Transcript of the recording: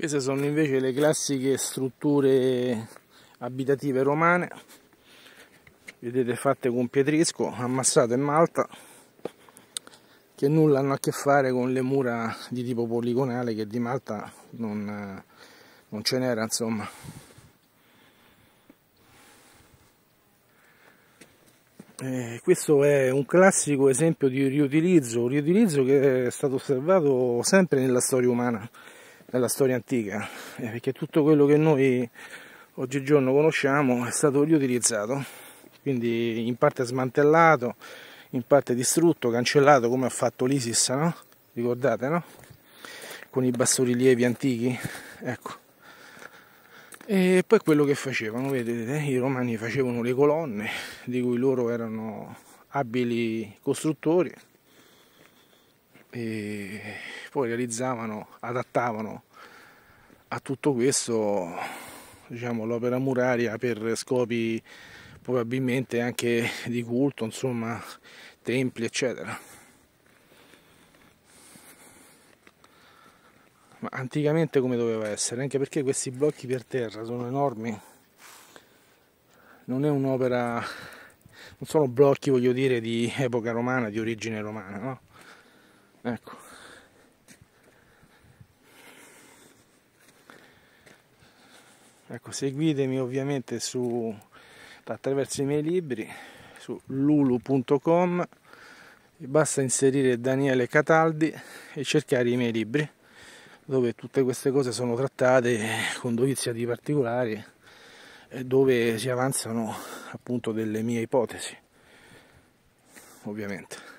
Queste sono invece le classiche strutture abitative romane, vedete fatte con pietrisco, ammassate in malta, che nulla hanno a che fare con le mura di tipo poligonale che di malta non, non ce n'era insomma. Eh, questo è un classico esempio di riutilizzo, un riutilizzo che è stato osservato sempre nella storia umana nella storia antica, eh, perché tutto quello che noi oggigiorno conosciamo è stato riutilizzato, quindi in parte smantellato, in parte distrutto, cancellato come ha fatto l'Isis, no? Ricordate, no? Con i bassorilievi antichi, ecco. E poi quello che facevano, vedete, i romani facevano le colonne di cui loro erano abili costruttori e poi realizzavano, adattavano a tutto questo diciamo, l'opera muraria per scopi probabilmente anche di culto, insomma, templi, eccetera. Ma anticamente come doveva essere, anche perché questi blocchi per terra sono enormi. Non è un'opera non sono blocchi, voglio dire, di epoca romana, di origine romana, no? Ecco. Ecco, seguitemi ovviamente su, attraverso i miei libri su lulu.com. Basta inserire Daniele Cataldi e cercare i miei libri, dove tutte queste cose sono trattate con dovizia di particolari e dove si avanzano appunto delle mie ipotesi, ovviamente.